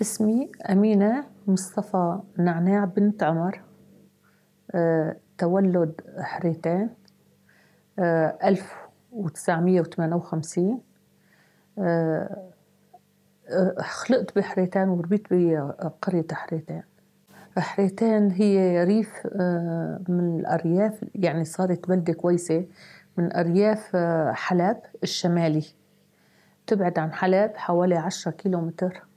اسمي أمينة مصطفى نعناع بنت عمر آه، تولد حريتين أه 1958 آه، آه، خلقت بحريتان وربيت بقرية حريتان حريتان هي ريف من الأرياف يعني صارت بلدة كويسة من أرياف حلب الشمالي تبعد عن حلب حوالي عشرة كيلومتر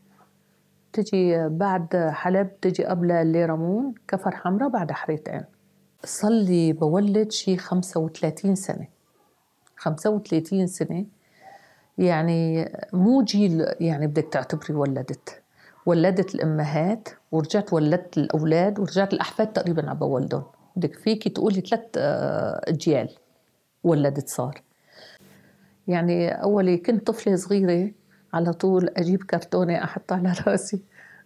بتجي بعد حلب تجي قبلها ليرامون كفر حمراء بعد حريتين صار لي بولد شي 35 سنة 35 سنة يعني مو جيل يعني بدك تعتبري ولدت ولدت الأمهات ورجعت ولدت الأولاد ورجعت الأحفاد تقريبا عم بولدهم بدك فيكي تقولي ثلاث آه، أجيال ولدت صار يعني أولي كنت طفلة صغيرة على طول أجيب كرتونة أحطها على راسي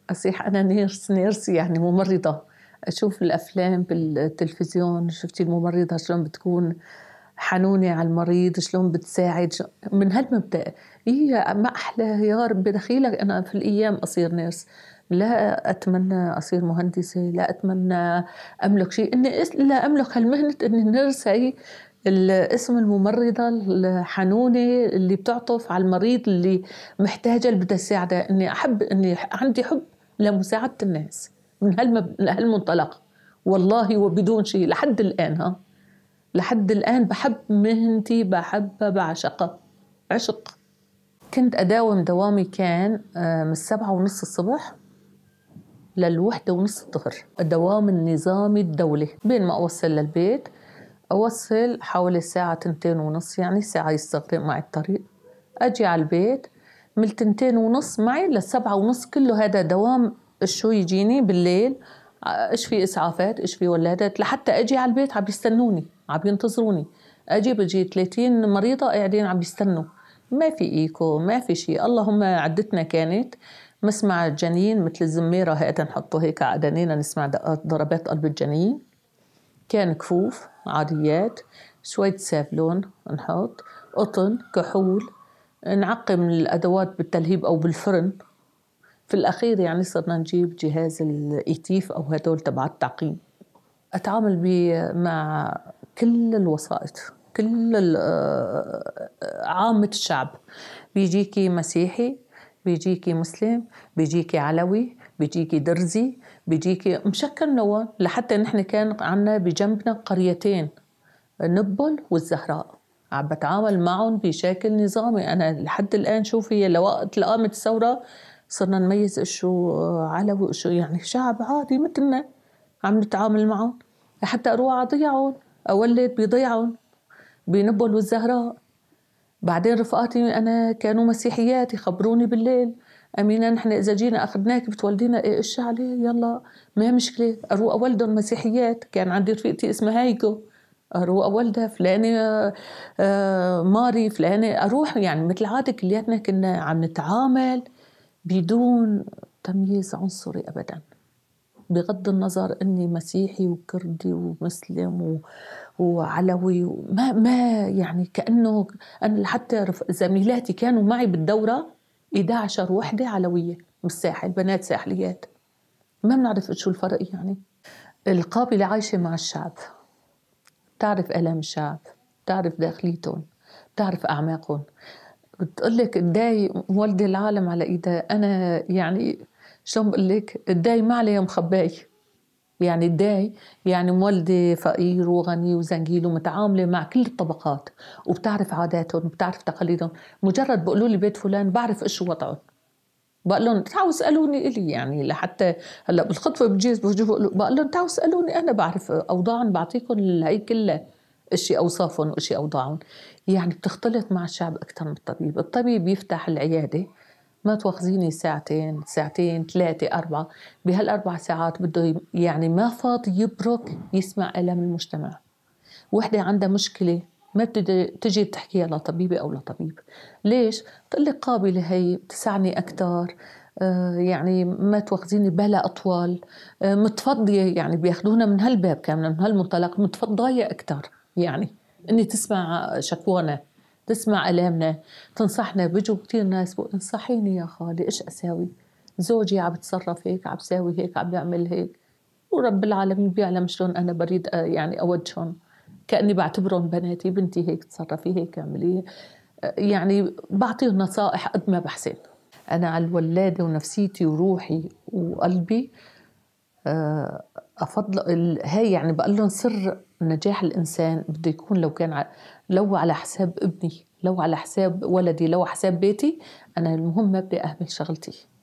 أصيح أنا نيرس نيرس يعني ممرضة أشوف الأفلام بالتلفزيون شفتي الممرضة شلون بتكون حنونة على المريض شلون بتساعد من هالمبدأ هي إيه، ما أحلى يا رب دخيلك أنا في الأيام أصير نيرس لا أتمنى أصير مهندسة لا أتمنى أملك شيء إني لا أملك هالمهنة إني نيرس هي الاسم الممرضة الحنونة اللي بتعطف على المريض اللي محتاجة اللي بدها تساعده إني أحب إني عندي حب لمساعدة الناس من هالمنطلق والله وبدون شيء لحد الآن ها لحد الآن بحب مهنتي بحبها بعشقها عشق كنت أداوم دوامي كان آه، من السبعة ونص الصبح للوحدة ونص الظهر الدوام النظامي الدولي بين ما أوصل للبيت أوصل حوالي الساعة تنتين ونص يعني ساعة يستغرق معي الطريق أجي على البيت من تنتين ونص معي لسبعة ونص كله هذا دوام شو يجيني بالليل آه، ايش في اسعافات ايش في ولادات لحتى اجي على البيت عم يستنوني عم ينتظروني اجي بجي 30 مريضه قاعدين عم يستنوا ما في ايكو ما في شيء اللهم عدتنا كانت مسمع الجنين مثل الزميره هيدا نحطه هيك عدنينا نسمع ضربات قلب الجنين كان كفوف عاديات شوية سافلون نحط قطن كحول نعقم الأدوات بالتلهيب أو بالفرن في الأخير يعني صرنا نجيب جهاز الإيتيف أو هدول تبع التعقيم أتعامل مع كل الوسائط كل آه، عامة الشعب بيجيكي مسيحي بيجيكي مسلم بيجيكي علوي بيجيكي درزي بيجيكي مشكل نوى لحتى نحن كان عنا بجنبنا قريتين نبل والزهراء عم بتعامل معهم بشكل نظامي انا لحد الان شوفي لوقت قامت الثوره صرنا نميز شو علوي وشو يعني شعب عادي مثلنا عم نتعامل معهم لحتى اروح اضيعهم اولد بضيعهم بنبل والزهراء بعدين رفقاتي انا كانوا مسيحيات يخبروني بالليل امينه نحن اذا جينا اخذناك بتولدينا ايه ايش عليه يلا ما مشكله اروق اولدهم مسيحيات كان عندي رفيقتي اسمها هيكو أروق اولدها فلانه آه، ماري فلانه اروح يعني مثل عاده كلياتنا كنا عم نتعامل بدون تمييز عنصري ابدا بغض النظر اني مسيحي وكردي ومسلم و... وعلوي وما ما يعني كانه انا حتى زميلاتي كانوا معي بالدوره 11 وحدة علوية بالساحل بنات ساحليات ما بنعرف شو الفرق يعني القابلة عايشة مع الشعب بتعرف آلام الشعب بتعرف داخليتهم بتعرف أعماقهم بتقول لك داي مولدة العالم على إيدها أنا يعني شلون بقول لك داي ما عليها مخباي يعني الداعي يعني مولدة فقير وغني وزنجيل ومتعاملة مع كل الطبقات وبتعرف عاداتهم وبتعرف تقاليدهم مجرد بقولوا لي بيت فلان بعرف ايش وضعهم بقول لهم تعالوا اسالوني الي يعني لحتى هلا بالخطوه بتجيز بقول لهم تعالوا اسالوني انا بعرف اوضاعهم بعطيكم هي كلها اشي اوصافهم واشي اوضاعهم يعني بتختلط مع الشعب اكثر من الطبيب الطبيب يفتح العياده ما تواخذيني ساعتين ساعتين ثلاثة أربعة بهالأربع ساعات بده يعني ما فاضي يبرك يسمع ألم المجتمع وحدة عندها مشكلة ما بتقدر تجي تحكيها لطبيبة أو لطبيب ليش؟ بتقول لي قابلة هي بتسعني أكثر آه، يعني ما تواخذيني بلا أطول آه، متفضية يعني بياخذونا من هالباب كان من هالمنطلق متفضية أكثر يعني إني تسمع شكوانا تسمع ألامنا تنصحنا بيجوا كثير ناس بقول انصحيني يا خالي ايش اساوي زوجي عم بتصرف هيك عم بساوي هيك عم بيعمل هيك ورب العالمين بيعلم شلون انا بريد آه، يعني اوجههم كاني بعتبرهم بناتي بنتي هيك تصرفي هيك اعملي آه، يعني بعطيهم نصائح قد ما بحسن انا على الولاده ونفسيتي وروحي وقلبي آه، أفضل هاي يعني بقول لهم سر نجاح الانسان بده يكون لو كان ع... لو على حساب ابني لو على حساب ولدي لو على حساب بيتي انا المهم ما بدي اهمل شغلتي